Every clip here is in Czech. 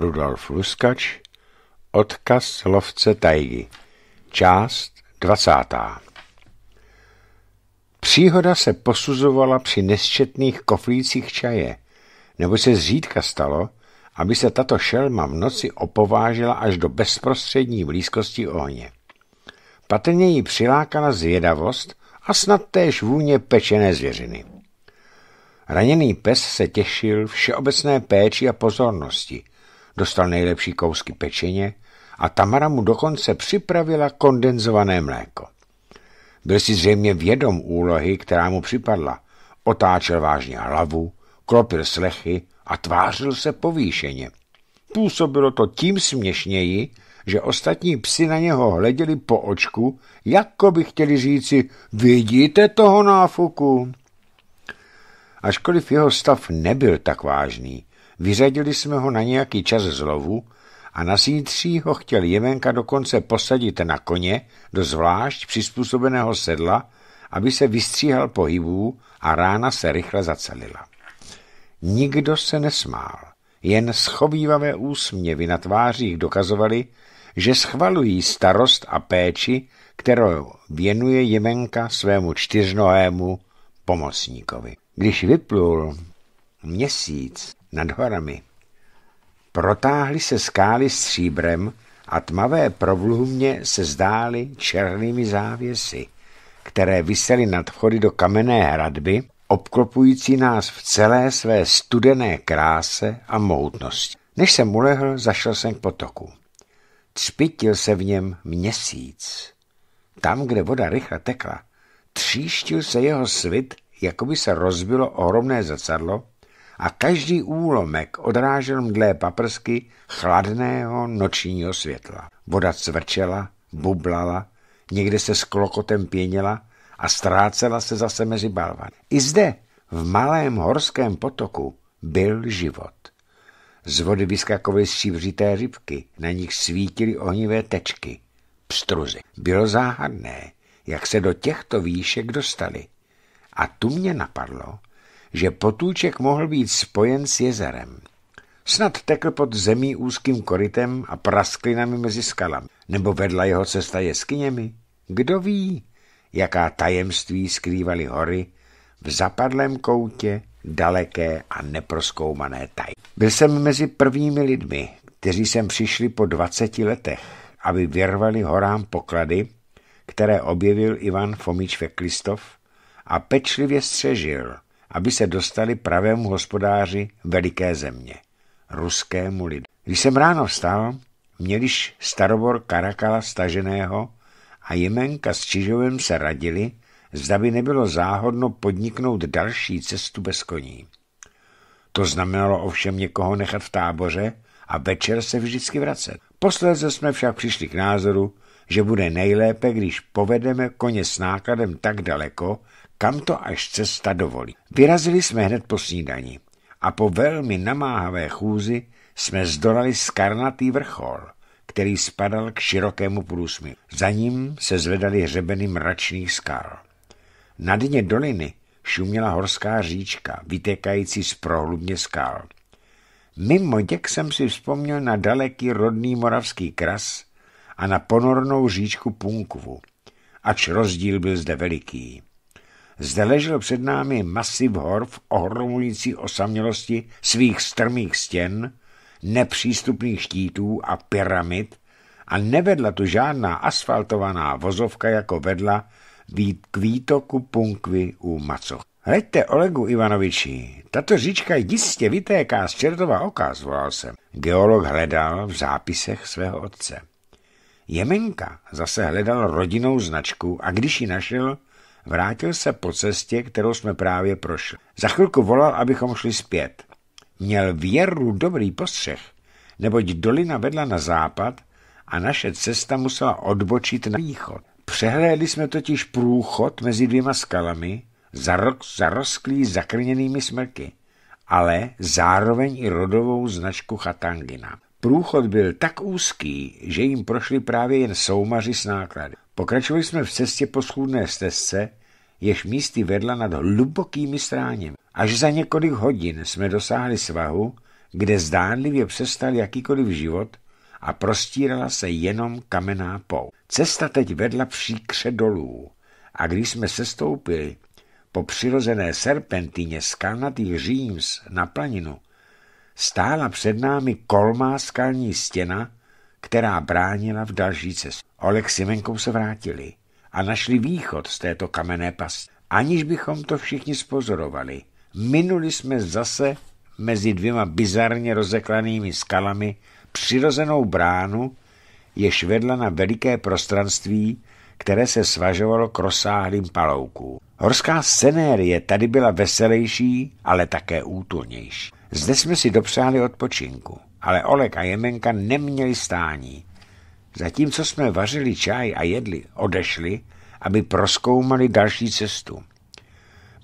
Rudolf Luskač Odkaz lovce tajgy Část 20. Příhoda se posuzovala při nesčetných koflících čaje, nebo se zřídka stalo, aby se tato šelma v noci opovážela až do bezprostřední blízkosti ohně. Patrně jí přilákala zvědavost a snad též vůně pečené zvěřiny. Raněný pes se těšil všeobecné péči a pozornosti – dostal nejlepší kousky pečeně a Tamara mu dokonce připravila kondenzované mléko. Byl si zřejmě vědom úlohy, která mu připadla. Otáčel vážně hlavu, klopil slechy a tvářil se povýšeně. Působilo to tím směšněji, že ostatní psi na něho hleděli po očku, jako by chtěli říci, vidíte toho náfuku. Ažkoliv jeho stav nebyl tak vážný, Vyřadili jsme ho na nějaký čas z lovu a na sítří ho chtěl Jemenka dokonce posadit na koně do zvlášť přizpůsobeného sedla, aby se vystříhal pohybů a rána se rychle zacelila. Nikdo se nesmál, jen schovývavé úsměvy na tvářích dokazovali, že schvalují starost a péči, kterou věnuje Jemenka svému čtyřnohému pomocníkovi. Když vyplul měsíc, nad horami. Protáhly se skály stříbrem a tmavé provluhmě se zdály černými závěsy, které visely nad vchody do kamenné hradby, obklopující nás v celé své studené kráse a moutnosti. Než jsem ulehl, zašel jsem k potoku. Třpitil se v něm měsíc. Tam, kde voda rychle tekla, tříštil se jeho svit, jako by se rozbilo ohromné zrcadlo a každý úlomek odrážel mdlé paprsky chladného nočního světla. Voda cvrčela, bublala, někde se s klokotem pěnila a ztrácela se zase mezi balvan. I zde, v malém horském potoku, byl život. Z vody vyskakovaly střívřité rybky, na nich svítily ohnivé tečky, pstruzy. Bylo záhadné, jak se do těchto výšek dostali. A tu mě napadlo, že potůček mohl být spojen s jezerem. Snad tekl pod zemí úzkým korytem a prasklinami mezi skalami, nebo vedla jeho cesta jeskyněmi. Kdo ví, jaká tajemství skrývaly hory v zapadlém koutě daleké a neproskoumané taj. Byl jsem mezi prvními lidmi, kteří sem přišli po 20 letech, aby vyrvali horám poklady, které objevil Ivan Fomič Feklistov a pečlivě střežil – aby se dostali pravému hospodáři veliké země, ruskému lidu. Když jsem ráno vstal, měliš starobor Karakala staženého a Jemenka s Čižovem se radili, zda by nebylo záhodno podniknout další cestu bez koní. To znamenalo ovšem někoho nechat v táboře a večer se vždycky vracet. Posledce jsme však přišli k názoru, že bude nejlépe, když povedeme koně s nákladem tak daleko, kam to až cesta dovolí. Vyrazili jsme hned po snídani a po velmi namáhavé chůzi jsme zdolali skarnatý vrchol, který spadal k širokému průsmi. Za ním se zvedaly hřebeny mračných skal. Na dně doliny šuměla horská říčka, vytékající z prohlubně skal. Mimo děk jsem si vzpomněl na daleký rodný moravský kras a na ponornou říčku Punkvu, ač rozdíl byl zde veliký. Zde ležel před námi masiv hor v ohromující osamělosti svých strmých stěn, nepřístupných štítů a pyramid a nevedla tu žádná asfaltovaná vozovka, jako vedla k výtoku Punkvy u Macoch. Hleďte, Olegu Ivanoviči, tato říčka jistě vytéká z čertova oka, zvolal jsem. Geolog hledal v zápisech svého otce. Jemenka zase hledal rodinnou značku a když ji našel, Vrátil se po cestě, kterou jsme právě prošli. Za chvilku volal, abychom šli zpět. Měl věru dobrý postřeh, neboť dolina vedla na západ a naše cesta musela odbočit na východ. Přehlédli jsme totiž průchod mezi dvěma skalami, zarok, zarosklý zakrněnými smrky, ale zároveň i rodovou značku Chatangina. Průchod byl tak úzký, že jim prošli právě jen soumaři s náklady. Pokračovali jsme v cestě po schůdné stezce, jež místy vedla nad hlubokými stráněmi. Až za několik hodin jsme dosáhli svahu, kde zdánlivě přestal jakýkoliv život a prostírala se jenom kamená pou. Cesta teď vedla příkře dolů a když jsme sestoupili po přirozené serpentině skalnatých Říms na planinu, stála před námi kolmá skalní stěna, která bránila v další cestě. Olek s Jemenkou se vrátili a našli východ z této kamenné pasti. Aniž bychom to všichni spozorovali, minuli jsme zase mezi dvěma bizarně rozeklanými skalami přirozenou bránu, jež vedla na veliké prostranství, které se svažovalo k rozsáhlým paloukům. Horská scenérie tady byla veselější, ale také útulnější. Zde jsme si dopřáli odpočinku, ale Olek a Jemenka neměli stání. Zatímco jsme vařili čaj a jedli, odešli, aby proskoumali další cestu.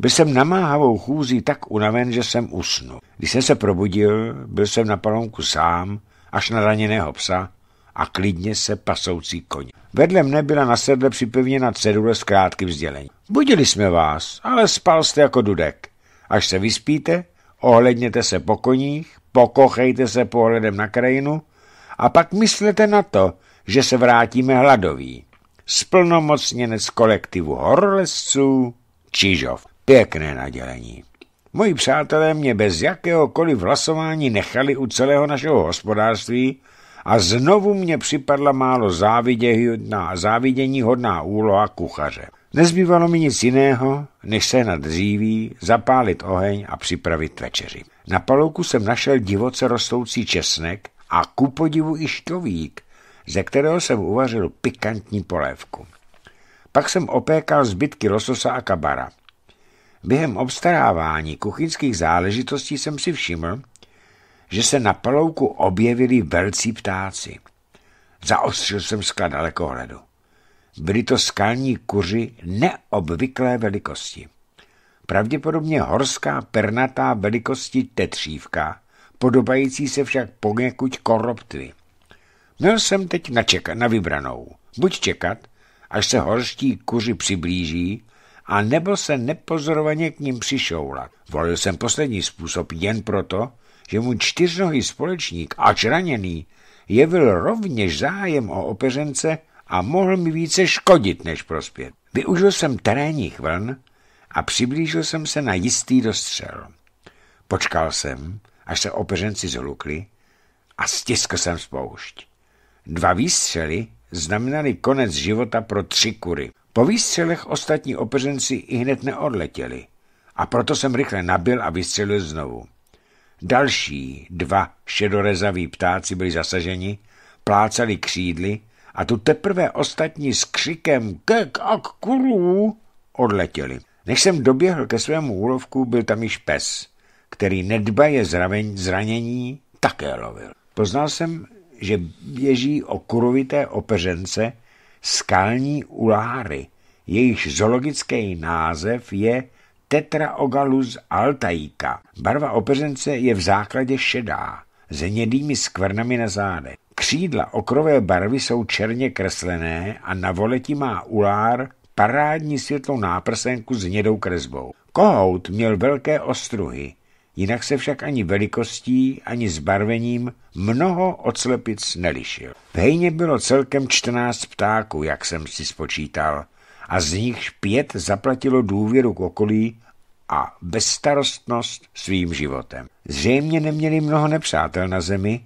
Byl jsem namáhavou chůzí tak unaven, že jsem usnul. Když jsem se probudil, byl jsem na palonku sám, až na raněného psa a klidně se pasoucí koň. Vedle mne byla na sedle připevněna cedule s krátkým vzdělením. Budili jsme vás, ale spal jste jako dudek. Až se vyspíte, ohledněte se po koních, pokochejte se pohledem na krajinu a pak myslete na to, že se vrátíme hladoví. Splnomocněnec kolektivu horolezců Čižov. Pěkné nadělení. Moji přátelé mě bez jakéhokoliv hlasování nechali u celého našeho hospodářství a znovu mě připadla málo záviděhodná, závidění hodná úloha kuchaře. Nezbývalo mi nic jiného, než se nad dříví, zapálit oheň a připravit večeři. Na palouku jsem našel divoce rostoucí česnek a ku podivu i šťovík, ze kterého jsem uvařil pikantní polévku. Pak jsem opékal zbytky lososa a kabara. Během obstarávání kuchyňských záležitostí jsem si všiml, že se na palouku objevili velcí ptáci. Zaostřil jsem skla hledu. Byly to skalní kuři neobvyklé velikosti. Pravděpodobně horská pernatá velikosti tetřívka, podobající se však poněkud koroptvy. Měl jsem teď na, čeka, na vybranou. Buď čekat, až se horští kuři přiblíží, a nebo se nepozorovaně k ním přišoulat. Volil jsem poslední způsob jen proto, že mu čtyřnohý společník, ač raněný, jevil rovněž zájem o opeřence a mohl mi více škodit než prospět. Využil jsem terénních vln a přiblížil jsem se na jistý dostřel. Počkal jsem, až se opeřenci zhlukli a stiskl jsem spoušť. Dva výstřely znamenaly konec života pro tři kury. Po výstřelech ostatní opeřenci i hned neodletěli a proto jsem rychle nabil a vystřelil znovu. Další dva šedorezaví ptáci byli zasaženi, plácali křídly a tu teprve ostatní s křikem kek a kurů odletěli. Než jsem doběhl ke svému úlovku, byl tam již pes, který nedbaje zraven, zranění také lovil. Poznal jsem, že běží o kurovité opeřence skalní uláry, jejich zoologický název je Tetraogalus altaica. Barva opeřence je v základě šedá, s hnědými skvrnami na zádech. Křídla okrové barvy jsou černě kreslené a na voleti má ulár parádní světlou náprsenku s hnědou kresbou. Kohout měl velké ostruhy, jinak se však ani velikostí, ani zbarvením mnoho od slepic nelišil. V hejně bylo celkem 14 ptáků, jak jsem si spočítal, a z nichž pět zaplatilo důvěru k okolí a bezstarostnost svým životem. Zřejmě neměli mnoho nepřátel na zemi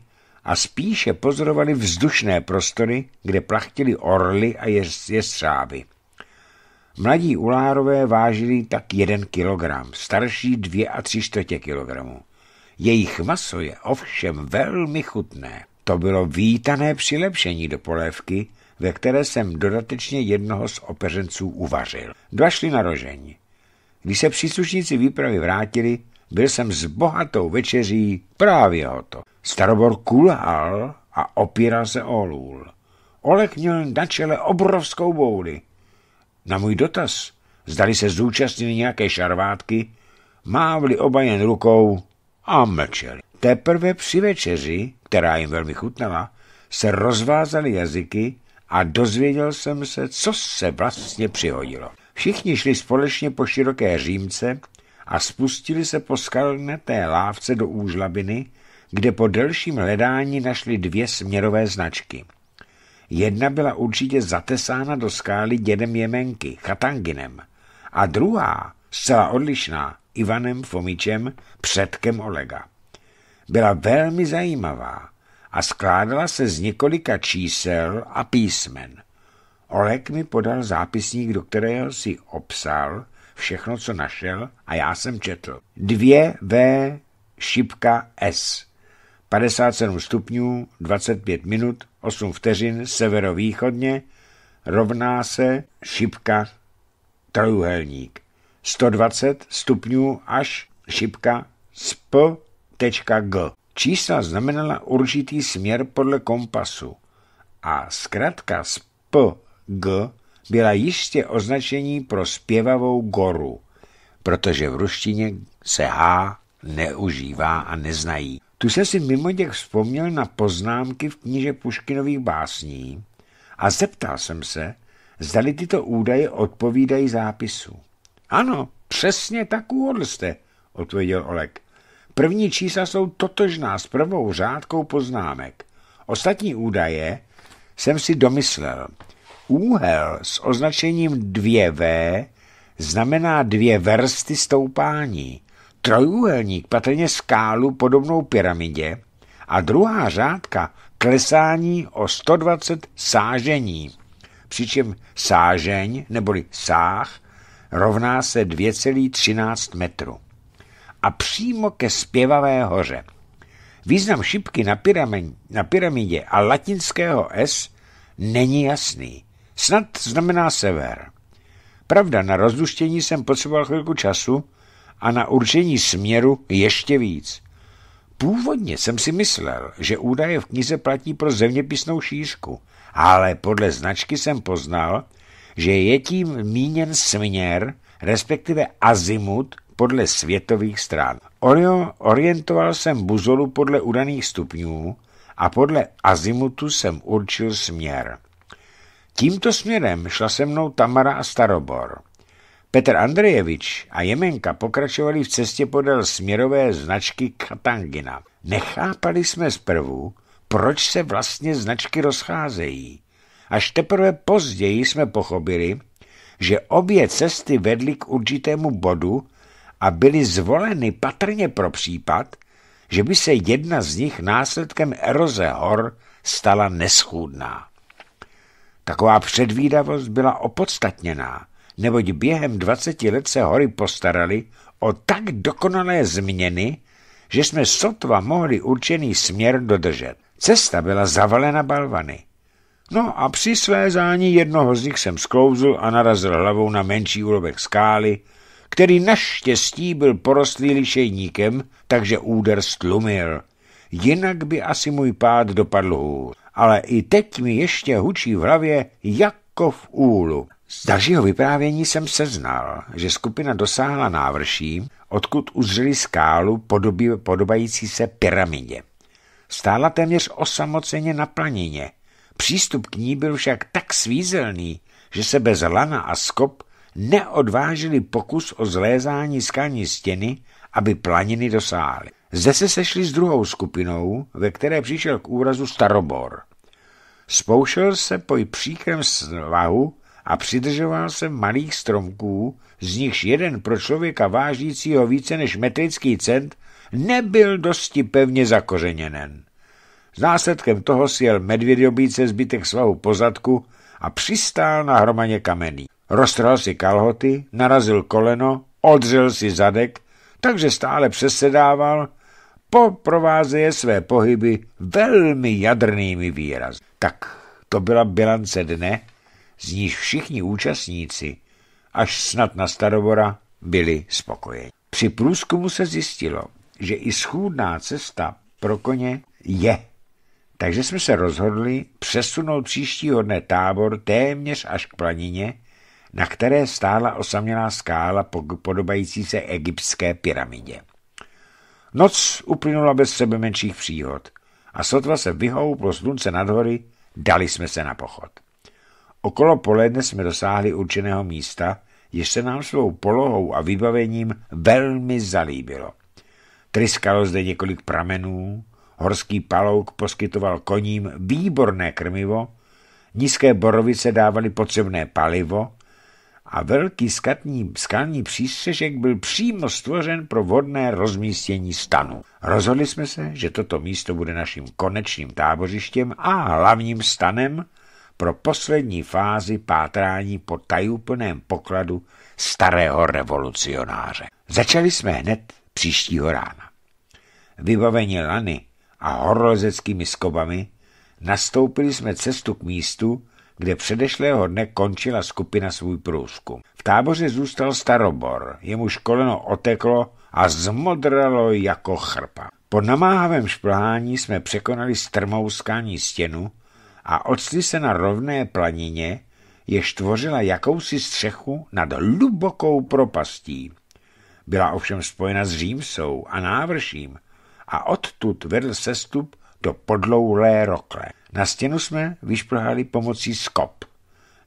a spíše pozorovali vzdušné prostory, kde plachtili orly a jestřáby. Mladí ulárové vážili tak jeden kilogram, starší dvě a tři čtvrtě kilogramu. Jejich maso je ovšem velmi chutné. To bylo vítané přilepšení do polévky, ve které jsem dodatečně jednoho z opeřenců uvařil. Dva šli na rožení. Když se příslušníci výpravy vrátili, byl jsem s bohatou večeří právě to. Starobor kulhal a opíral se o lůl. Olek měl na čele obrovskou bouli. Na můj dotaz, zdali se zúčastnili nějaké šarvátky, mávli oba jen rukou a mlčeli. Teprve při večeři, která jim velmi chutnala, se rozvázali jazyky a dozvěděl jsem se, co se vlastně přihodilo. Všichni šli společně po široké římce a spustili se po skalnaté lávce do úžlabiny, kde po delším hledání našli dvě směrové značky – Jedna byla určitě zatesána do skály dědem Jemenky, Chatanginem, a druhá, zcela odlišná, Ivanem Fomičem, předkem Olega. Byla velmi zajímavá a skládala se z několika čísel a písmen. Oleg mi podal zápisník, do kterého si obsal všechno, co našel a já jsem četl. 2 V šipka S. 57 stupňů, 25 minut, 8 vteřin severovýchodně rovná se šipka trojuhelník 120 stupňů až šipka sp.g. Čísla znamenala určitý směr podle kompasu a zkratka sp.g byla jistě označení pro zpěvavou goru, protože v ruštině se H neužívá a neznají. Tu se si mimo těch vzpomněl na poznámky v kníže Puškinových básní a zeptal jsem se, zdali tyto údaje odpovídají zápisu. Ano, přesně tak jste, odpověděl Olek. První čísla jsou totožná s prvou řádkou poznámek. Ostatní údaje jsem si domyslel. Úhel s označením 2V znamená dvě versty stoupání trojúhelník, patrně skálu podobnou pyramidě, a druhá řádka klesání o 120 sážení, přičem sážeň neboli sáh rovná se 2,13 metru. A přímo ke zpěvavé hoře. Význam šipky na, pyramid, na pyramidě a latinského S není jasný. Snad znamená sever. Pravda, na rozluštění jsem potřeboval chvilku času, a na určení směru ještě víc. Původně jsem si myslel, že údaje v knize platí pro zeměpisnou šířku, ale podle značky jsem poznal, že je tím míněn směr, respektive azimut podle světových stran. Orientoval jsem buzolu podle udaných stupňů a podle azimutu jsem určil směr. Tímto směrem šla se mnou Tamara a Starobor. Petr Andrejevič a Jemenka pokračovali v cestě podél směrové značky Katangina. Nechápali jsme zprvu, proč se vlastně značky rozcházejí. Až teprve později jsme pochopili, že obě cesty vedly k určitému bodu a byly zvoleny patrně pro případ, že by se jedna z nich následkem eroze hor stala neschůdná. Taková předvídavost byla opodstatněná, neboť během 20 let se hory postarali o tak dokonalé změny, že jsme sotva mohli určený směr dodržet. Cesta byla zavalena balvany. No a při své zání jednoho z nich jsem sklouzl a narazil hlavou na menší úrovek skály, který naštěstí byl porostlý lišejníkem, takže úder stlumil. Jinak by asi můj pád dopadl hůř. Ale i teď mi ještě hučí v hlavě, jak jako v úlu. Z dalšího vyprávění jsem se znal, že skupina dosáhla návrší, odkud uzřeli skálu podobí, podobající se pyramidě. Stála téměř osamoceně na planině. Přístup k ní byl však tak svízelný, že se bez lana a skop neodvážili pokus o zlézání skalní stěny, aby planiny dosáhly. Zde se sešli s druhou skupinou, ve které přišel k úrazu starobor. Spoušel se po příkrem svahu a přidržoval se malých stromků, z nichž jeden pro člověka vážícího více než metrický cent nebyl dosti pevně zakořeněnen. Z následkem toho sjel medvědobíce zbytek svahu pozadku a přistál na hromaně kamení. Roztrhl si kalhoty, narazil koleno, odřel si zadek, takže stále přesedával poprovázeje své pohyby velmi jadrnými výrazy. Tak to byla bilance dne, z níž všichni účastníci, až snad na Starobora, byli spokojeni. Při průzkumu se zjistilo, že i schůdná cesta pro koně je. Takže jsme se rozhodli přesunout příštího dne tábor téměř až k planině, na které stála osamělá skála podobající se egyptské pyramidě. Noc uplynula bez sebe menších příhod a sotva se vyhouplo slunce nad hory, dali jsme se na pochod. Okolo poledne jsme dosáhli určeného místa, jež se nám svou polohou a vybavením velmi zalíbilo. Tryskalo zde několik pramenů, horský palouk poskytoval koním výborné krmivo, nízké borovice dávaly potřebné palivo a velký skatní, skalní přístřežek byl přímo stvořen pro vodné rozmístění stanu. Rozhodli jsme se, že toto místo bude naším konečným tábořištěm a hlavním stanem pro poslední fázi pátrání po tajuplném pokladu starého revolucionáře. Začali jsme hned příštího rána. Vybaveni lany a horolezeckými skobami nastoupili jsme cestu k místu, kde předešlého dne končila skupina svůj průzkum. V táboře zůstal starobor, jemuž koleno oteklo a zmodralo jako chrpa. Po namáhavém šplhání jsme překonali strmou skální stěnu a odstli se na rovné planině, jež tvořila jakousi střechu nad hlubokou propastí. Byla ovšem spojena s Římsou a návrším a odtud vedl sestup do podloulé rokle. Na stěnu jsme vyšplhali pomocí skop.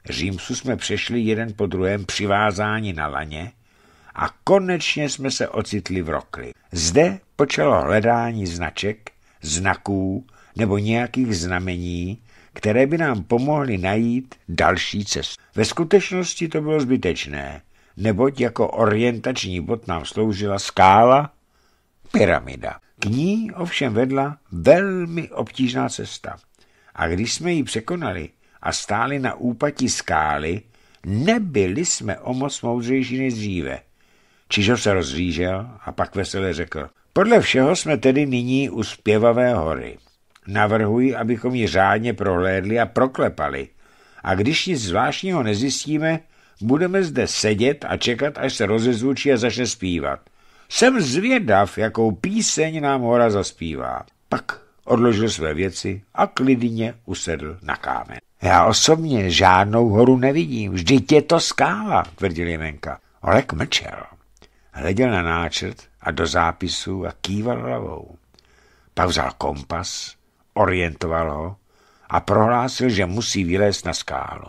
Římsu jsme přešli jeden po druhém přivázání na laně a konečně jsme se ocitli v rokli. Zde počalo hledání značek, znaků nebo nějakých znamení, které by nám pomohly najít další cestu. Ve skutečnosti to bylo zbytečné, neboť jako orientační bod nám sloužila skála, pyramida. K ní ovšem vedla velmi obtížná cesta. A když jsme ji překonali a stáli na úpatí skály, nebyli jsme o moc moudřejší než dříve. Čižov se rozřížel a pak veselé řekl. Podle všeho jsme tedy nyní u zpěvavé hory. Navrhuji, abychom ji řádně prohlédli a proklepali. A když nic zvláštního nezjistíme, budeme zde sedět a čekat, až se rozezvučí a začne zpívat. Jsem zvědav, jakou píseň nám hora zaspívá. Pak odložil své věci a klidně usedl na kámen. Já osobně žádnou horu nevidím, vždyť je to skála, tvrdil Jemenka. Olek mlčel. Hleděl na náčrt a do zápisu a kýval hlavou. Pak vzal kompas, orientoval ho a prohlásil, že musí vylézt na skálu.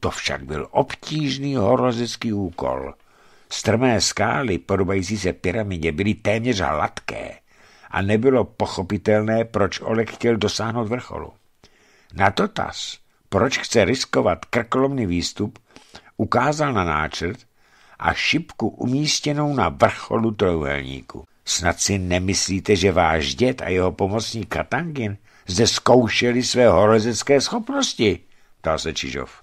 To však byl obtížný horozický úkol. Strmé skály, podobající se pyramidě, byly téměř hladké – a nebylo pochopitelné, proč Oleg chtěl dosáhnout vrcholu. Na dotaz, proč chce riskovat krkolomný výstup, ukázal na náčrt a šipku umístěnou na vrcholu trojuhelníku. Snad si nemyslíte, že váš děd a jeho pomocník Katangin zde zkoušeli své horozecké schopnosti, ptal se Čižov.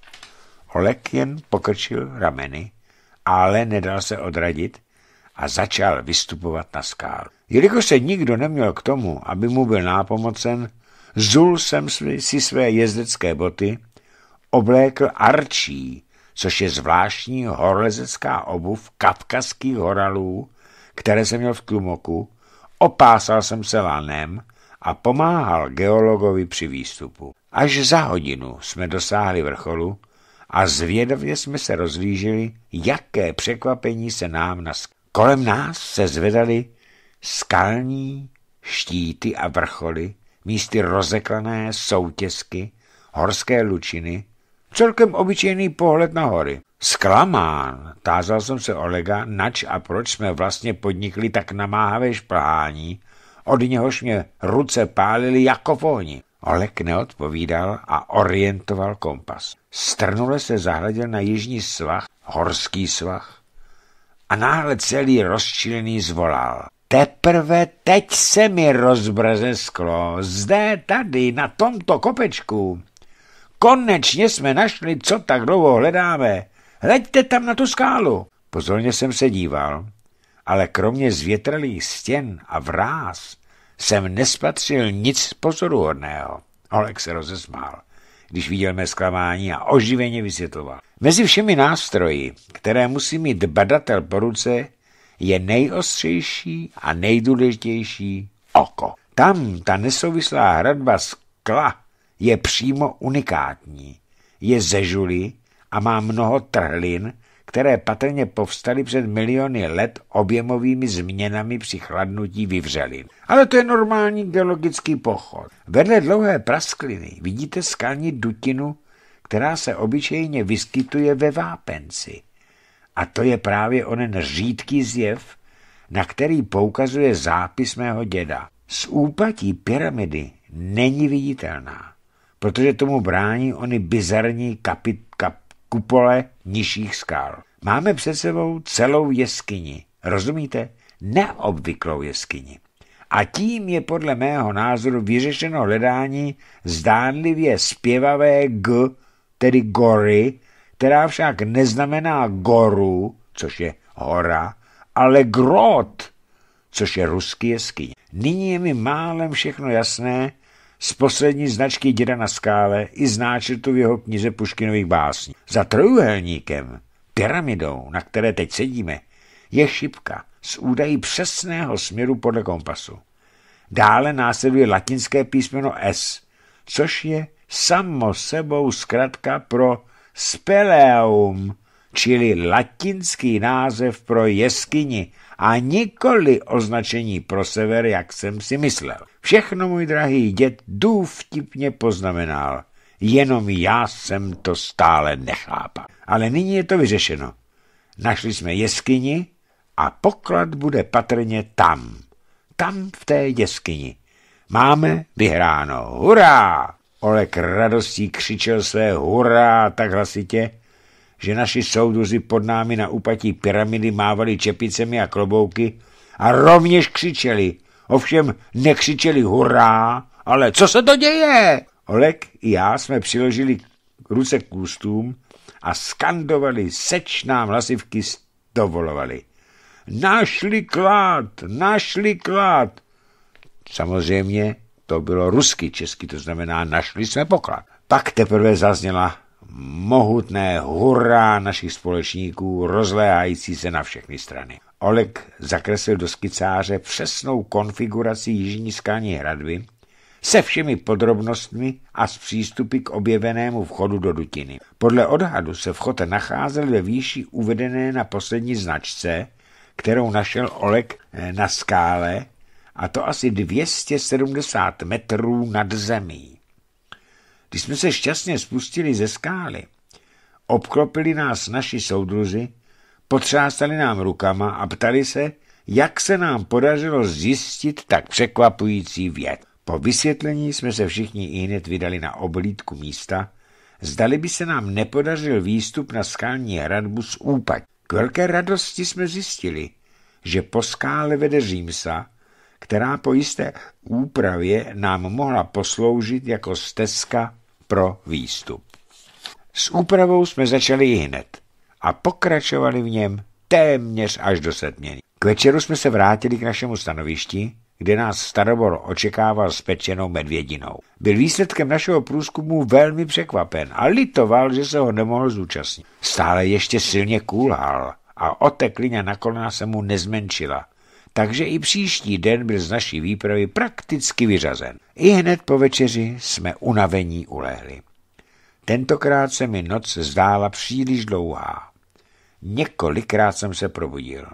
Olek jen pokrčil rameny, ale nedal se odradit a začal vystupovat na skálu. Jelikož se nikdo neměl k tomu, aby mu byl nápomocen, zul jsem si své jezdecké boty, oblékl arčí, což je zvláštní horlezecká obuv kavkazských horalů, které jsem měl v Tlumoku, opásal jsem se lanem a pomáhal geologovi při výstupu. Až za hodinu jsme dosáhli vrcholu a zvědavě jsme se rozlížili, jaké překvapení se nám nas. Kolem nás se zvedaly Skalní štíty a vrcholy, místy rozeklané soutězky, horské lučiny, celkem obyčejný pohled na hory. Sklamán tázal jsem se Olega, nač a proč jsme vlastně podnikli tak namáhavé šplhání, od něhož mě ruce pálily jako v ohni. Olek neodpovídal a orientoval kompas. Strnule se zahleděl na jižní svah, horský svah, a náhle celý rozčilený zvolal. Teprve teď se mi sklo. zde, tady, na tomto kopečku. Konečně jsme našli, co tak dlouho hledáme. Hleďte tam na tu skálu. Pozorně jsem se díval, ale kromě zvětralých stěn a vráz jsem nespatřil nic pozoruhodného. Olek se rozesmál, když viděl mé zklamání a oživeně vysvětloval. Mezi všemi nástroji, které musí mít badatel po ruce, je nejostřejší a nejdůležitější oko. Tam ta nesouvislá hradba skla je přímo unikátní. Je ze žuly a má mnoho trhlin, které patrně povstaly před miliony let objemovými změnami při chladnutí vyvřelin. Ale to je normální geologický pochod. Vedle dlouhé praskliny vidíte skalní dutinu, která se obyčejně vyskytuje ve vápenci. A to je právě onen řídký zjev, na který poukazuje zápis mého děda. Z úpatí pyramidy není viditelná, protože tomu brání ony bizarní kapit, kap, kupole nižších skál. Máme před sebou celou jeskyni, rozumíte? Neobvyklou jeskyni. A tím je podle mého názoru vyřešeno hledání zdánlivě zpěvavé G, tedy gory, která však neznamená goru, což je hora, ale grot, což je ruský jeskyň. Nyní je mi málem všechno jasné z poslední značky děda na skále i z náčrtu v jeho knize Puškinových básní. Za trojuhelníkem, pyramidou, na které teď sedíme, je šipka s údají přesného směru podle kompasu. Dále následuje latinské písmeno S, což je samo sebou zkratka pro speleum, čili latinský název pro jeskyni a nikoli označení pro sever, jak jsem si myslel. Všechno můj drahý děd důvtipně poznamenal. Jenom já jsem to stále nechápal. Ale nyní je to vyřešeno. Našli jsme jeskyni a poklad bude patrně tam. Tam v té jeskyni. Máme vyhráno. Hurá! Olek radostí křičel své hurá tak hlasitě, že naši soudruzi pod námi na úpatí pyramidy mávali čepicemi a klobouky a rovněž křičeli. Ovšem nekřičeli hurá, ale co se to děje? Olek i já jsme přiložili ruce k ústům a skandovali, sečná hlasivky dovolovali. Našli klad, našli klad. Samozřejmě to bylo rusky česky, to znamená našli jsme poklad. Pak teprve zazněla mohutné hurá našich společníků, rozléhající se na všechny strany. Oleg zakreslil do skicáře přesnou konfiguraci jižní skalní hradby se všemi podrobnostmi a s přístupy k objevenému vchodu do Dutiny. Podle odhadu se vchod nacházel ve výši uvedené na poslední značce, kterou našel Oleg eh, na skále a to asi 270 metrů nad zemí. Když jsme se šťastně spustili ze skály, obklopili nás naši soudruzi, potřásali nám rukama a ptali se, jak se nám podařilo zjistit tak překvapující věc. Po vysvětlení jsme se všichni hned vydali na oblídku místa, zdali by se nám nepodařil výstup na skalní hradbu z úpad. K velké radosti jsme zjistili, že po skále vede římsa, která po jisté úpravě nám mohla posloužit jako stezka pro výstup. S úpravou jsme začali hned a pokračovali v něm téměř až do setmění. K večeru jsme se vrátili k našemu stanovišti, kde nás starobor očekával s pečenou medvědinou. Byl výsledkem našeho průzkumu velmi překvapen a litoval, že se ho nemohl zúčastnit. Stále ještě silně kůlhal a oteklina na kolena se mu nezmenšila – takže i příští den byl z naší výpravy prakticky vyřazen. I hned po večeři jsme unavení ulehli. Tentokrát se mi noc zdála příliš dlouhá. Několikrát jsem se probudil.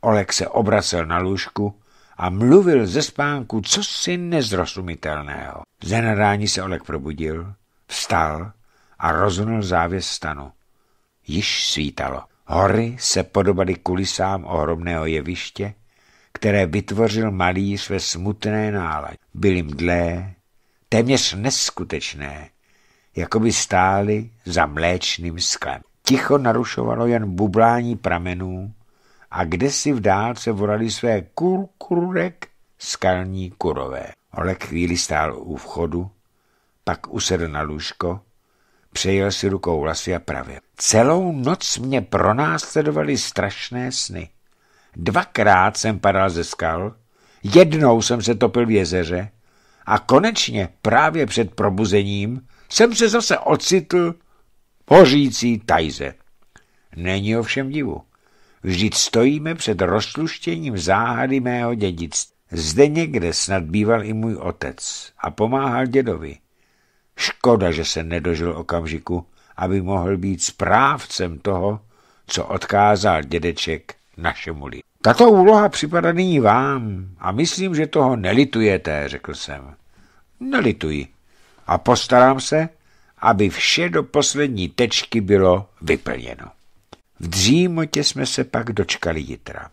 Olek se obracel na lůžku a mluvil ze spánku co si nezrozumitelného. Ze nadání se Olek probudil, vstal a rozhnul závěs stanu. Již svítalo. Hory se podobaly kulisám ohromného jeviště, které vytvořil malíř ve smutné náladě. Byly mdlé, téměř neskutečné, jako by stály za mléčným sklem. Ticho narušovalo jen bublání pramenů a kde si v dálce volali své kurkurek skalní kurové. Olek chvíli stál u vchodu, pak usedl na lůžko, přejel si rukou vlasy a pravě. Celou noc mě pronásledovaly strašné sny. Dvakrát jsem padal ze skal, jednou jsem se topil v jezeře a konečně právě před probuzením jsem se zase ocitl hořící tajze. Není ovšem divu. Vždyť stojíme před rozluštěním záhady mého dědictví. Zde někde snad býval i můj otec a pomáhal dědovi. Škoda, že se nedožil okamžiku, aby mohl být správcem toho, co odkázal dědeček našemu lidu. Tato úloha připadá nyní vám a myslím, že toho nelitujete, řekl jsem. Nelituji. A postarám se, aby vše do poslední tečky bylo vyplněno. V dřímotě jsme se pak dočkali jitra.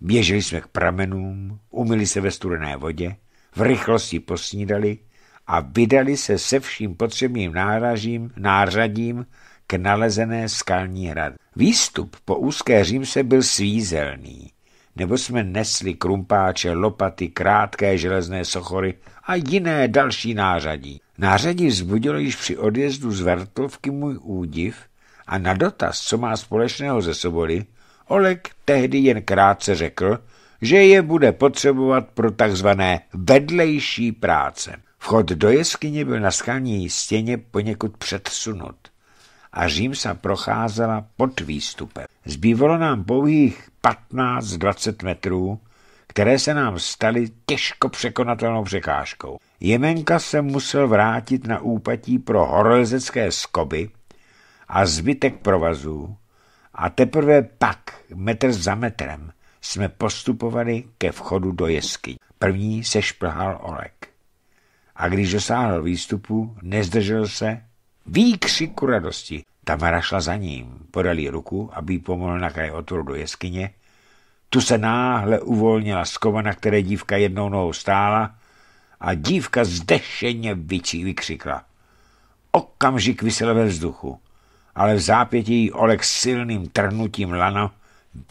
Běželi jsme k pramenům, umili se ve studené vodě, v rychlosti posnídali a vydali se se vším potřebným náražím, nářadím k nalezené skalní hrad. Výstup po úzké římse byl svízelný, nebo jsme nesli krumpáče, lopaty, krátké železné sochory a jiné další nářadí. Nářadí vzbudilo již při odjezdu z vrtlovky můj údiv a na dotaz, co má společného ze soboli, Olek tehdy jen krátce řekl, že je bude potřebovat pro takzvané vedlejší práce. Vchod do jeskyně byl na skalní stěně poněkud předsunut a Řím se procházela pod výstupem. Zbývalo nám pouhých 15-20 metrů, které se nám staly těžko překonatelnou překážkou. Jemenka se musel vrátit na úpatí pro horolezecké skoby a zbytek provazů a teprve pak, metr za metrem, jsme postupovali ke vchodu do jeskyně. První se šplhal Olek. A když dosáhl výstupu, nezdržel se Výkřiku radosti. Tamara šla za ním, podal jí ruku, aby jí pomohl na kraj otvoru do jeskyně. Tu se náhle uvolnila z kova, na které dívka jednou nohou stála a dívka zdešeně vykřikla. Okamžik vysel ve vzduchu, ale v zápětí ji Olek silným trhnutím lana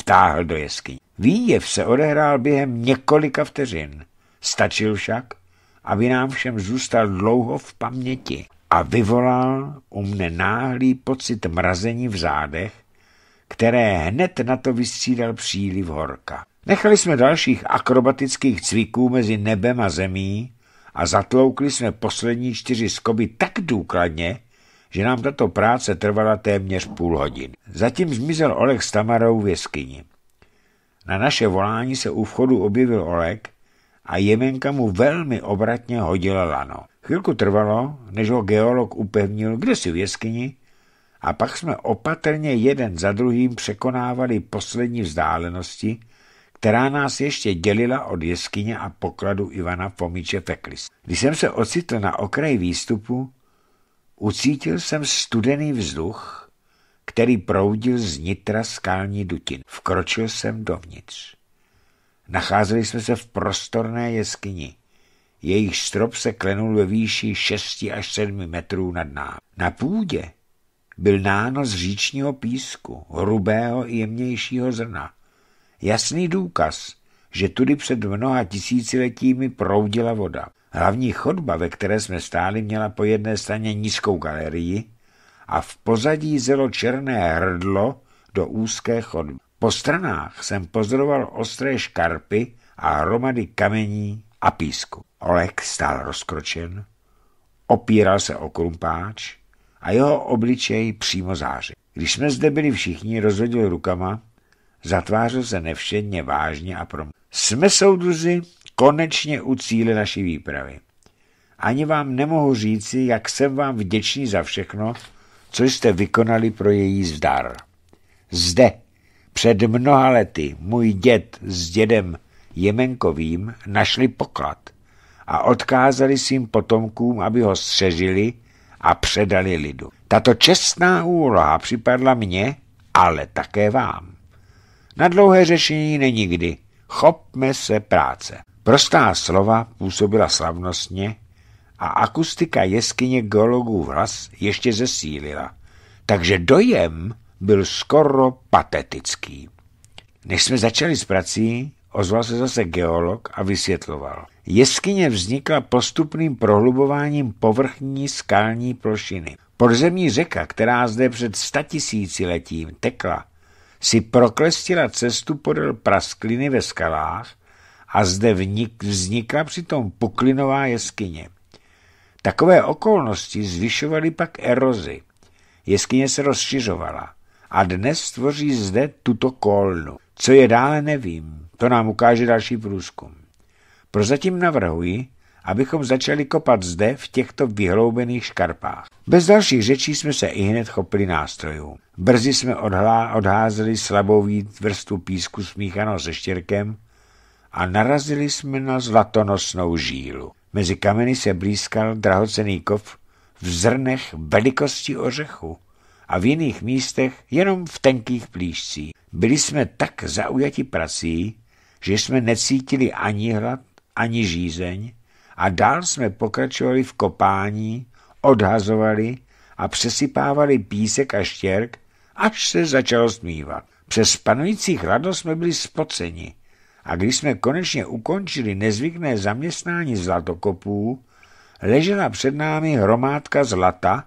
vtáhl do jeskyně. Výjev se odehrál během několika vteřin. Stačil však, aby nám všem zůstal dlouho v paměti a vyvolal u mne náhlý pocit mrazení v zádech, které hned na to vystřídal příliv horka. Nechali jsme dalších akrobatických cviků mezi nebem a zemí a zatloukli jsme poslední čtyři skoby tak důkladně, že nám tato práce trvala téměř půl hodiny. Zatím zmizel Olek s Tamarou v jeskyni. Na naše volání se u vchodu objevil Olek, a jemenka mu velmi obratně hodila lano. Chvilku trvalo, než ho geolog upevnil kde si v jeskyni a pak jsme opatrně jeden za druhým překonávali poslední vzdálenosti, která nás ještě dělila od jeskyně a pokladu Ivana Fomiče Feklis. Když jsem se ocitl na okraji výstupu, ucítil jsem studený vzduch, který proudil z nitra skalní dutin. Vkročil jsem dovnitř. Nacházeli jsme se v prostorné jeskyni. Jejich strop se klenul ve výši 6 až 7 metrů nad námi. Na půdě byl nános říčního písku, hrubého i jemnějšího zrna. Jasný důkaz, že tudy před mnoha tisíciletími proudila voda. Hlavní chodba, ve které jsme stáli, měla po jedné straně nízkou galerii a v pozadí zelo černé hrdlo do úzké chodby. Po stranách jsem pozoroval ostré škarpy a hromady kamení a písku. Olek stál rozkročen, opíral se o krumpáč a jeho obličej přímo zářil. Když jsme zde byli všichni, rozhodil rukama, zatvářil se nevšedně vážně a promluvil. Jsme soudruzi konečně u cíle naší výpravy. Ani vám nemohu říci, jak jsem vám vděčný za všechno, co jste vykonali pro její zdar. Zde před mnoha lety můj děd s dědem Jemenkovým našli poklad a odkázali svým potomkům, aby ho střežili a předali lidu. Tato čestná úloha připadla mně, ale také vám. Na dlouhé řešení není kdy. Chopme se práce. Prostá slova působila slavnostně a akustika jeskyně geologů hlas ještě zesílila. Takže dojem, byl skoro patetický. Než jsme začali s prací, ozval se zase geolog a vysvětloval. Jeskyně vznikla postupným prohlubováním povrchní skalní plošiny. Podzemní řeka, která zde před letím tekla, si proklestila cestu podél praskliny ve skalách a zde vznikla přitom puklinová jeskyně. Takové okolnosti zvyšovaly pak erozi. Jeskyně se rozšiřovala a dnes tvoří zde tuto kolnu. Co je dále, nevím. To nám ukáže další průzkum. Prozatím navrhuji, abychom začali kopat zde v těchto vyhloubených škarpách. Bez dalších řečí jsme se i hned chopili nástrojů. Brzy jsme odhlá, odházeli slabou vrstvu písku smíchanou se štěrkem a narazili jsme na zlatonosnou žílu. Mezi kameny se blízkal drahocený kov v zrnech velikosti ořechu a v jiných místech jenom v tenkých plíšcích. Byli jsme tak zaujati prací, že jsme necítili ani hlad, ani žízeň a dál jsme pokračovali v kopání, odhazovali a přesypávali písek a štěrk, až se začalo smívat. Přes panující radost jsme byli spoceni a když jsme konečně ukončili nezvykné zaměstnání zlatokopů, ležela před námi hromádka zlata,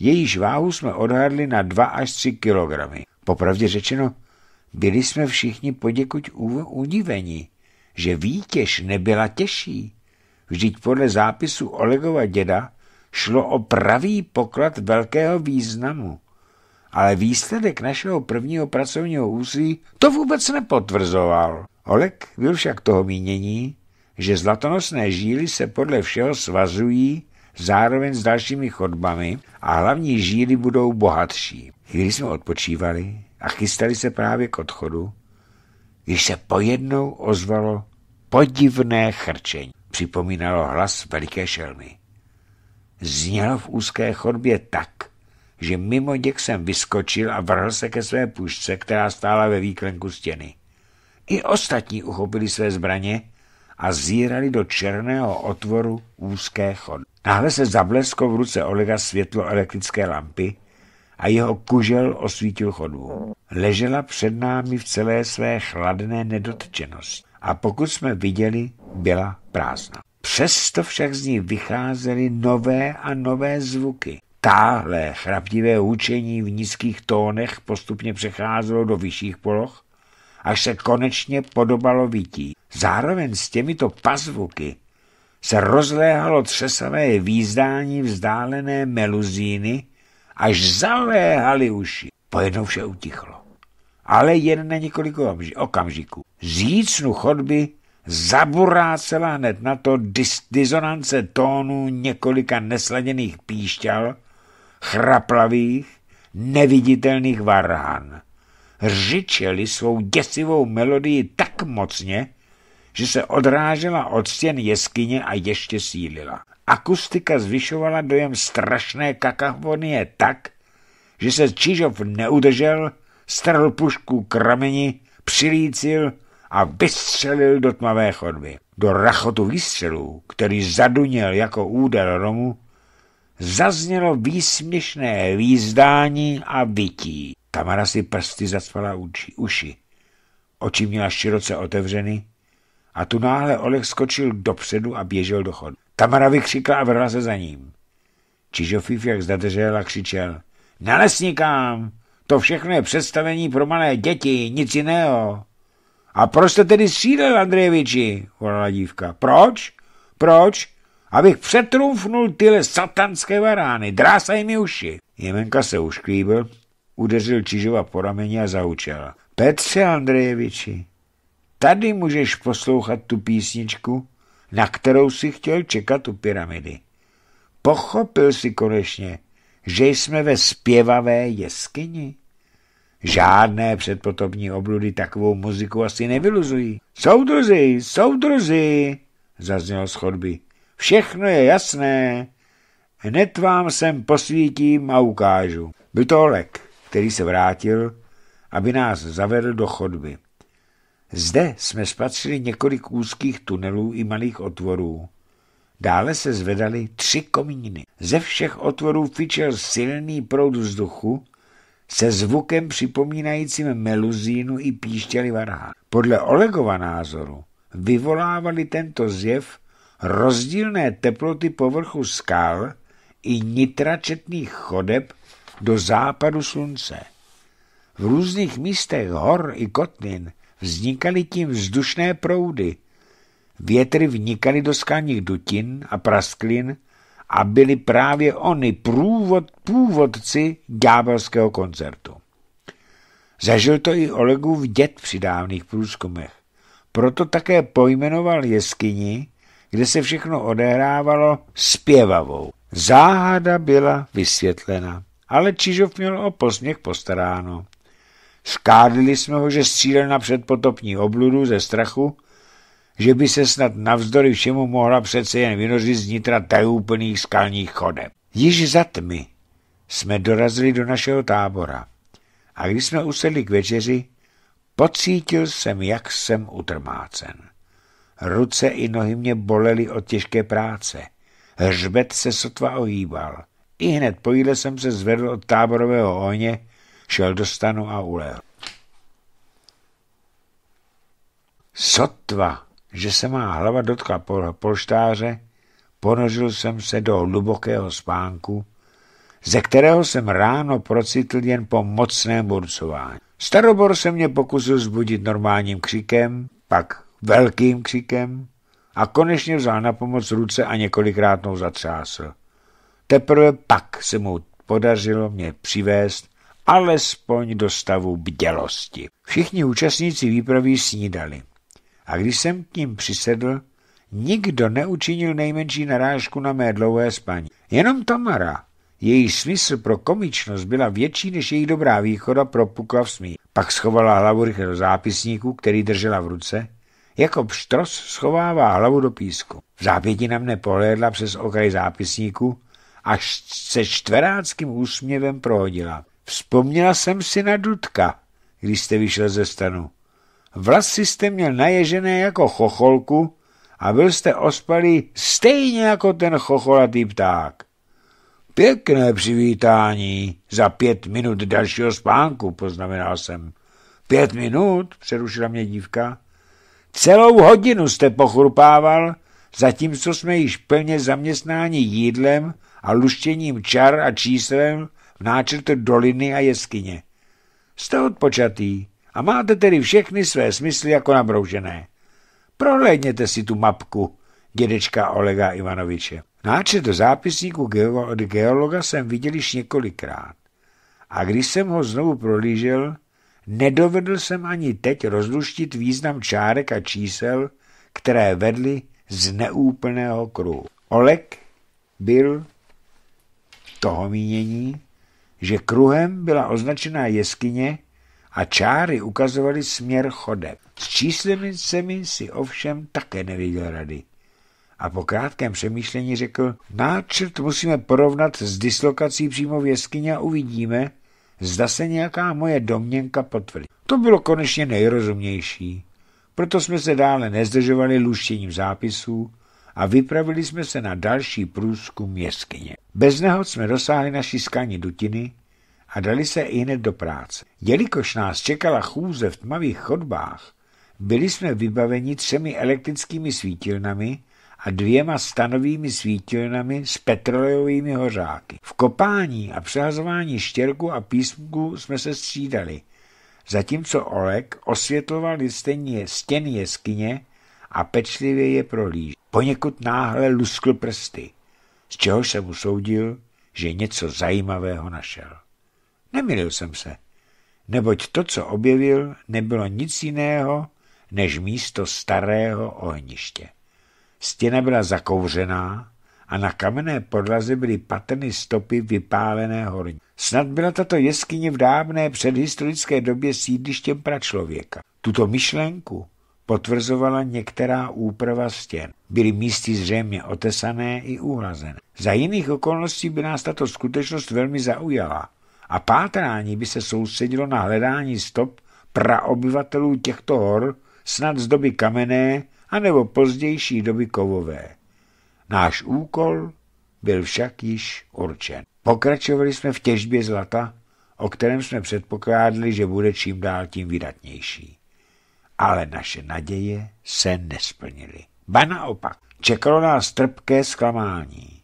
Jejíž váhu jsme odhadli na 2 až 3 kilogramy. Popravdě řečeno, byli jsme všichni poděkuť udivení, že výtěž nebyla těžší. Vždyť podle zápisu Olegova děda šlo o pravý poklad velkého významu. Ale výsledek našeho prvního pracovního úsilí to vůbec nepotvrzoval. Oleg byl však toho mínění, že zlatonosné žíly se podle všeho svazují zároveň s dalšími chodbami a hlavní žíly budou bohatší. Když jsme odpočívali a chystali se právě k odchodu, když se pojednou ozvalo podivné chrčení. Připomínalo hlas veliké šelmy. Znělo v úzké chodbě tak, že mimo děk jsem vyskočil a vrhl se ke své pušce, která stála ve výklenku stěny. I ostatní uchopili své zbraně a zírali do černého otvoru úzké chod. Náhle se zablesklo v ruce Olega světlo elektrické lampy a jeho kužel osvítil chodbu. Ležela před námi v celé své chladné nedotčenosti a pokud jsme viděli, byla prázdná. Přesto však z ní vycházely nové a nové zvuky. Táhle chraptivé učení v nízkých tónech postupně přecházelo do vyšších poloh až se konečně podobalo vítí. Zároveň s těmito pazvuky se rozléhalo třesavé výzdání vzdálené meluzíny, až zaléhaly uši. Pojednou vše utichlo. Ale jen na několik okamžiků. Z jícnu chodby zaburácela hned na to dis- disonance tónů několika nesladěných píšťal, chraplavých, neviditelných varhan řičeli svou děsivou melodii tak mocně, že se odrážela od stěn jeskyně a ještě sílila. Akustika zvyšovala dojem strašné kakahvonie tak, že se Čižov neudržel, strhl pušku k rameni, přilícil a vystřelil do tmavé chodby. Do rachotu výstřelů, který zaduněl jako úder romu, zaznělo výsměšné výzdání a vytí. Tamara si prsty zacvala uči, uši. Oči měla široce otevřeny a tu náhle Olek skočil dopředu a běžel do chodu. Tamara vykřikla a vrla se za ním. Čižofif jak zadržel a křičel. Na lesníkám! To všechno je představení pro malé děti, nic jiného. A proč jste tedy střílel, Andrejeviči? volala dívka. Proč? Proč? abych přetrumfnul tyhle satanské varány, drásaj mi uši. Jemenka se ušklíbil, udeřil Čižova po rameni a zaučel. Petře Andrejeviči, tady můžeš poslouchat tu písničku, na kterou si chtěl čekat u pyramidy. Pochopil si konečně, že jsme ve zpěvavé jeskyni. Žádné předpotopní obludy takovou muziku asi nevyluzují. Soudruzi, soudruzi, zaznělo z chodby. Všechno je jasné. Hned vám sem posvítím a ukážu. Byl to Olek, který se vrátil, aby nás zavedl do chodby. Zde jsme spatřili několik úzkých tunelů i malých otvorů. Dále se zvedaly tři komíny. Ze všech otvorů fičel silný proud vzduchu se zvukem připomínajícím meluzínu i píštěli varhán. Podle Olegova názoru vyvolávali tento zjev rozdílné teploty povrchu skal i nitračetných chodeb do západu slunce. V různých místech hor i kotnin vznikaly tím vzdušné proudy. Větry vnikaly do skalních dutin a prasklin a byly právě oni průvod, původci ďábelského koncertu. Zažil to i Olegův děd při dávných průzkumech. Proto také pojmenoval jeskyni kde se všechno odehrávalo, zpěvavou. Záhada byla vysvětlena, ale Čižov měl o posměch postaráno. Skádili jsme ho, že střílel na předpotopní obludu ze strachu, že by se snad navzdory všemu mohla přece jen vynořit z nitra tajúplných skalních chodeb. Již za tmy jsme dorazili do našeho tábora a když jsme usedli k večeři, pocítil jsem, jak jsem utrmácen. Ruce i nohy mě bolely od těžké práce. Hřbet se sotva ohýbal. I hned po jíle jsem se zvedl od táborového ohně, šel do stanu a ulehl. Sotva, že se má hlava dotkla pol polštáře, ponožil jsem se do hlubokého spánku, ze kterého jsem ráno procitl jen po mocném burcování. Starobor se mě pokusil zbudit normálním křikem, pak velkým křikem a konečně vzal na pomoc ruce a několikrát mnou zatřásl. Teprve pak se mu podařilo mě přivést alespoň do stavu bdělosti. Všichni účastníci výpravy snídali. A když jsem k ním přisedl, nikdo neučinil nejmenší narážku na mé dlouhé spaní. Jenom Tamara, její smysl pro komičnost byla větší než její dobrá východa propukla v smí. Pak schovala hlavu rychle do zápisníku, který držela v ruce jako pštros schovává hlavu do písku. V zápěti na mne pohledla přes okraj zápisníku až se čtveráckým úsměvem prohodila. Vzpomněla jsem si na Dudka, když jste vyšel ze stanu. Vlasy jste měl naježené jako chocholku a byl jste ospalý stejně jako ten chocholatý pták. Pěkné přivítání za pět minut dalšího spánku, poznamenal jsem. Pět minut, přerušila mě dívka. Celou hodinu jste pochrupával, zatímco jsme již plně zaměstnáni jídlem a luštěním čar a číslem v náčrtu doliny a jeskyně. Jste odpočatý a máte tedy všechny své smysly jako nabroužené. Prohlédněte si tu mapku dědečka Olega Ivanoviče. Náčet do zápisníku od geologa jsem viděl již několikrát. A když jsem ho znovu prolížel, Nedovedl jsem ani teď rozluštit význam čárek a čísel, které vedly z neúplného kruhu. Olek byl toho mínění, že kruhem byla označená jeskyně a čáry ukazovaly směr chodem. S číslenicemi si ovšem také neviděl rady. A po krátkém přemýšlení řekl, náčrt musíme porovnat s dislokací přímo v jeskyně a uvidíme, zda se nějaká moje domněnka potvrdí. To bylo konečně nejrozumnější, proto jsme se dále nezdržovali luštěním zápisů a vypravili jsme se na další průzkum jeskyně. Bez nehod jsme dosáhli naší skání dutiny a dali se i hned do práce. Jelikož nás čekala chůze v tmavých chodbách, byli jsme vybaveni třemi elektrickými svítilnami, a dvěma stanovými svítilnami s petrolejovými hořáky. V kopání a přehazování štěrku a písku jsme se střídali, zatímco Olek osvětloval listeně stěny jeskyně a pečlivě je prohlížel. Poněkud náhle luskl prsty, z čehož jsem usoudil, že něco zajímavého našel. Nemilil jsem se, neboť to, co objevil, nebylo nic jiného než místo starého ohniště. Stěna byla zakouřená a na kamenné podlaze byly patrny stopy vypálené horní. Snad byla tato jeskyně v dávné předhistorické době sídlištěm pračlověka. Tuto myšlenku potvrzovala některá úprava stěn. Byly místy zřejmě otesané i uhlazené. Za jiných okolností by nás tato skutečnost velmi zaujala a pátrání by se soustředilo na hledání stop praobyvatelů těchto hor snad z doby kamenné anebo pozdější doby kovové. Náš úkol byl však již určen. Pokračovali jsme v těžbě zlata, o kterém jsme předpokládali, že bude čím dál tím vydatnější. Ale naše naděje se nesplnily. Ba naopak, čekalo nás trpké zklamání,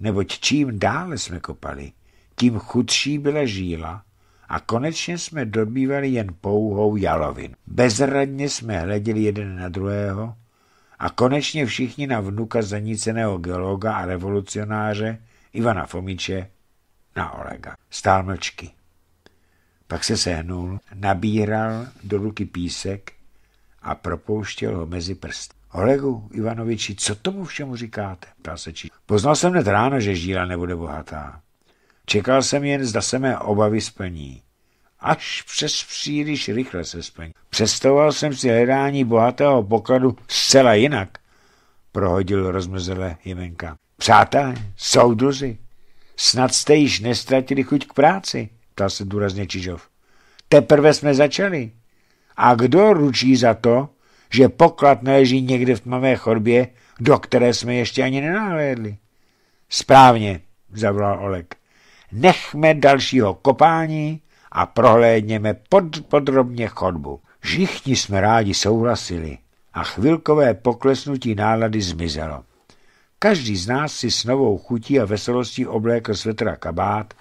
neboť čím dále jsme kopali, tím chudší byla žíla a konečně jsme dobývali jen pouhou jalovin. Bezradně jsme hleděli jeden na druhého a konečně všichni na vnuka zaníceného geologa a revolucionáře Ivana Fomiče na Olega. Stál mlčky. Pak se sehnul, nabíral do ruky písek a propouštěl ho mezi prsty. Olegu Ivanoviči, co tomu všemu říkáte? prasečí? se či. Poznal jsem hned ráno, že žíla nebude bohatá. Čekal jsem jen, zda se mé obavy splní až přes příliš rychle se spenk. Představoval jsem si hledání bohatého pokladu zcela jinak, prohodil rozmrzelé Jemenka. Přátelé, soudruzi, snad jste již nestratili chuť k práci, ptal se důrazně Čižov. Teprve jsme začali. A kdo ručí za to, že poklad neleží někde v tmavé chorbě, do které jsme ještě ani nenahlédli? Správně, zavolal Olek. Nechme dalšího kopání a prohlédněme pod, podrobně chodbu. Všichni jsme rádi souhlasili a chvilkové poklesnutí nálady zmizelo. Každý z nás si s novou chutí a veselostí oblékl svetra kabát,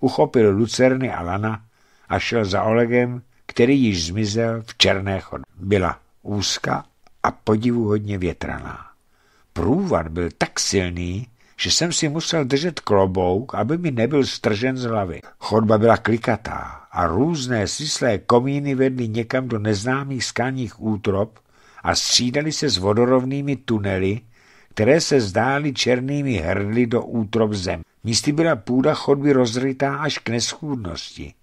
uchopil lucerny a lana a šel za Olegem, který již zmizel v černé chodbě. Byla úzka a podivuhodně větraná. Průvar byl tak silný, že jsem si musel držet klobouk, aby mi nebyl stržen z hlavy. Chodba byla klikatá a různé svislé komíny vedly někam do neznámých skalních útrop a střídali se s vodorovnými tunely, které se zdály černými hrdly do útrop zem. Místy byla půda chodby rozrytá až k neschůdnosti.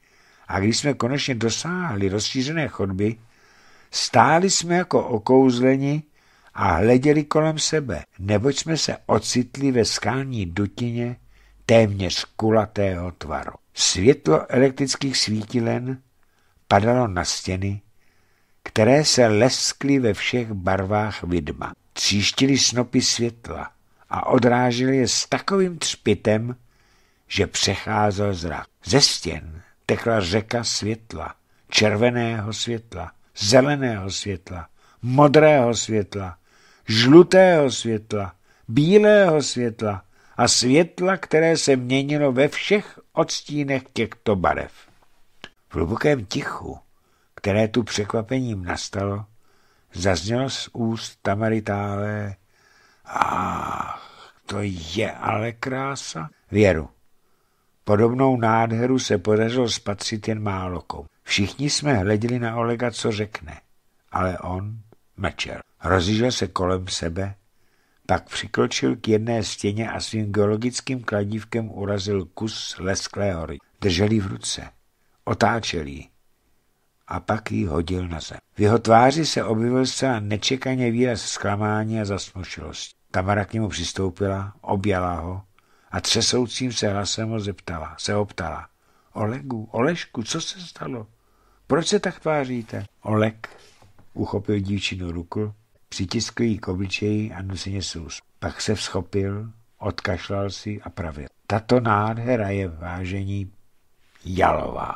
A když jsme konečně dosáhli rozšířené chodby, stáli jsme jako okouzleni a hleděli kolem sebe, neboť jsme se ocitli ve skální dutině téměř kulatého tvaru. Světlo elektrických svítilen padalo na stěny, které se leskly ve všech barvách vidma. Tříštili snopy světla a odrážili je s takovým třpitem, že přecházel zrak. Ze stěn tekla řeka světla, červeného světla, zeleného světla, modrého světla, žlutého světla, bílého světla a světla, které se měnilo ve všech odstínech těchto barev. V hlubokém tichu, které tu překvapením nastalo, zaznělo z úst Tamaritále Ach, to je ale krása! Věru. Podobnou nádheru se podařilo spatřit jen málokou. Všichni jsme hleděli na Olega, co řekne, ale on mlčel. Rozížel se kolem sebe, pak přikročil k jedné stěně a svým geologickým kladívkem urazil kus lesklé hory. Držel v ruce, otáčel ji a pak ji hodil na zem. V jeho tváři se objevil se nečekaně výraz zklamání a zasmušilosti. Tamara k němu přistoupila, objala ho a třesoucím se hlasem ho zeptala, se optala. Olegu, Olešku, co se stalo? Proč se tak tváříte? Oleg uchopil dívčinu ruku Přitiskl jí k obličeji a nuseně sus. Pak se vzchopil, odkašlal si a pravil. Tato nádhera je vážení jalová.